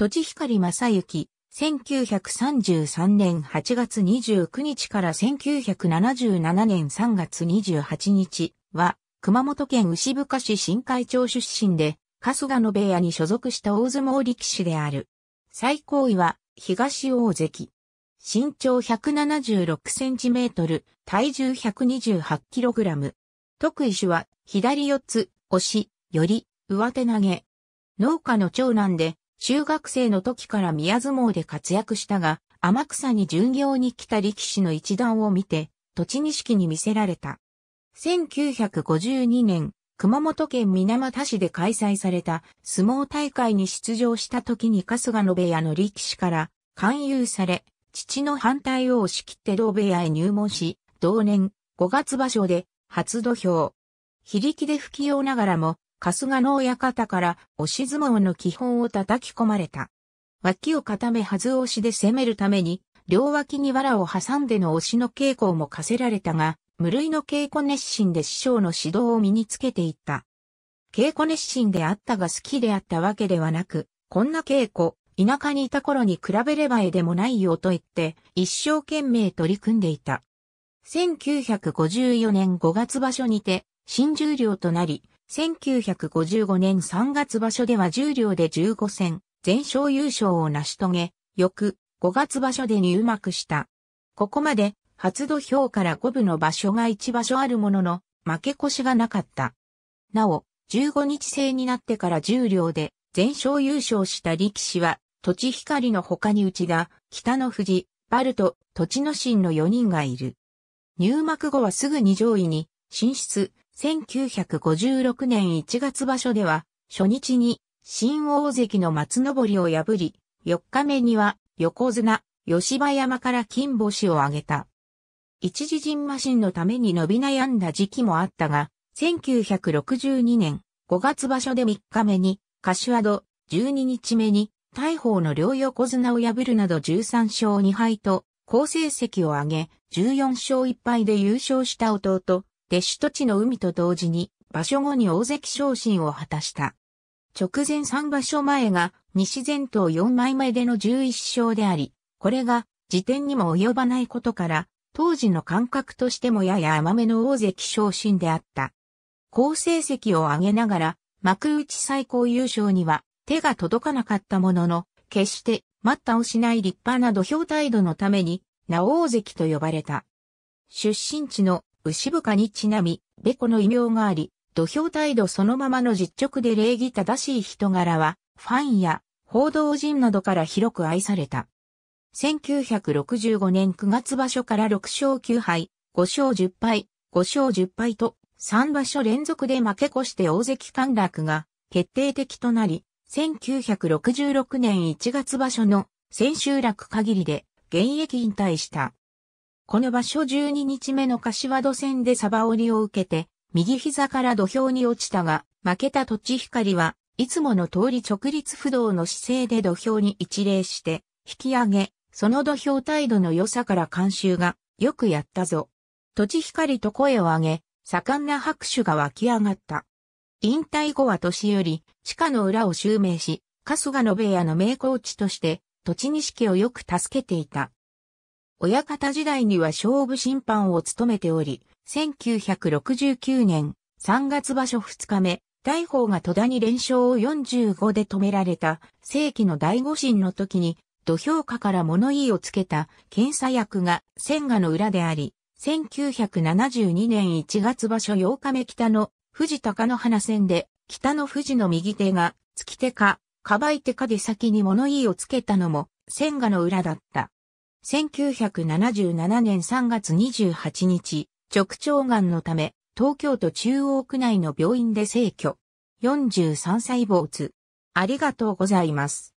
土地光正幸、1933年8月29日から1977年3月28日は、熊本県牛深市新海町出身で、春日野部屋に所属した大相撲力士である。最高位は、東大関。身長176センチメートル、体重128キログラム。特異種は、左四つ、押し、より、上手投げ。農家の長男で、中学生の時から宮相撲で活躍したが、天草に巡業に来た力士の一団を見て、栃錦に見せられた。1952年、熊本県水俣市で開催された相撲大会に出場した時に春日野部屋の力士から勧誘され、父の反対を押し切って同部屋へ入門し、同年5月場所で初土俵。非力で不器用ながらも春日の親方から押し相撲の基本を叩き込まれた。脇を固めはず押しで攻めるために、両脇に藁を挟んでの押しの稽古も課せられたが、無類の稽古熱心で師匠の指導を身につけていった。稽古熱心であったが好きであったわけではなく、こんな稽古、田舎にいた頃に比べればえでもないよと言って、一生懸命取り組んでいた。1954年5月場所にて、新十両となり、1955年3月場所では10両で15戦、全勝優勝を成し遂げ、翌5月場所で入幕した。ここまで、初土俵から5部の場所が1場所あるものの、負け越しがなかった。なお、15日制になってから10両で、全勝優勝した力士は、土地光の他に内田、北の富士、バルト、土地の神の4人がいる。入幕後はすぐに上位に、進出、1956年1月場所では、初日に新大関の松登りを破り、4日目には横綱、吉羽山から金星を挙げた。一時人麻疹のために伸び悩んだ時期もあったが、1962年5月場所で3日目に、柏戸、12日目に、大鵬の両横綱を破るなど13勝2敗と、好成績を挙げ、14勝1敗で優勝した弟、弟子土地の海と同時に、場所後に大関昇進を果たした。直前3場所前が西前頭4枚目での11勝であり、これが時点にも及ばないことから、当時の感覚としてもやや甘めの大関昇進であった。好成績を上げながら、幕内最高優勝には手が届かなかったものの、決して待ったをしない立派な土俵態度のために、名大関と呼ばれた。出身地の牛深にちなみ、べこの異名があり、土俵態度そのままの実直で礼儀正しい人柄は、ファンや報道陣などから広く愛された。1965年9月場所から6勝9敗、5勝10敗、5勝10敗と、3場所連続で負け越して大関陥落が決定的となり、1966年1月場所の千秋楽限りで現役引退した。この場所12日目の柏戸戦でサバ折りを受けて、右膝から土俵に落ちたが、負けた土地光は、いつもの通り直立不動の姿勢で土俵に一礼して、引き上げ、その土俵態度の良さから監修が、よくやったぞ。土地光と声を上げ、盛んな拍手が湧き上がった。引退後は年寄り、地下の裏を襲名し、春日野部屋の名コーチとして、土地錦をよく助けていた。親方時代には勝負審判を務めており、1969年3月場所2日目、大鵬が戸田に連勝を45で止められた世紀の第五審の時に土俵下から物言いをつけた検査役が千賀の裏であり、1972年1月場所8日目北の富高の花戦で北の富士の右手が突き手か、かばい手かで先に物言いをつけたのも千賀の裏だった。1977年3月28日、直腸がんのため、東京都中央区内の病院で逝去。43歳坊主。ありがとうございます。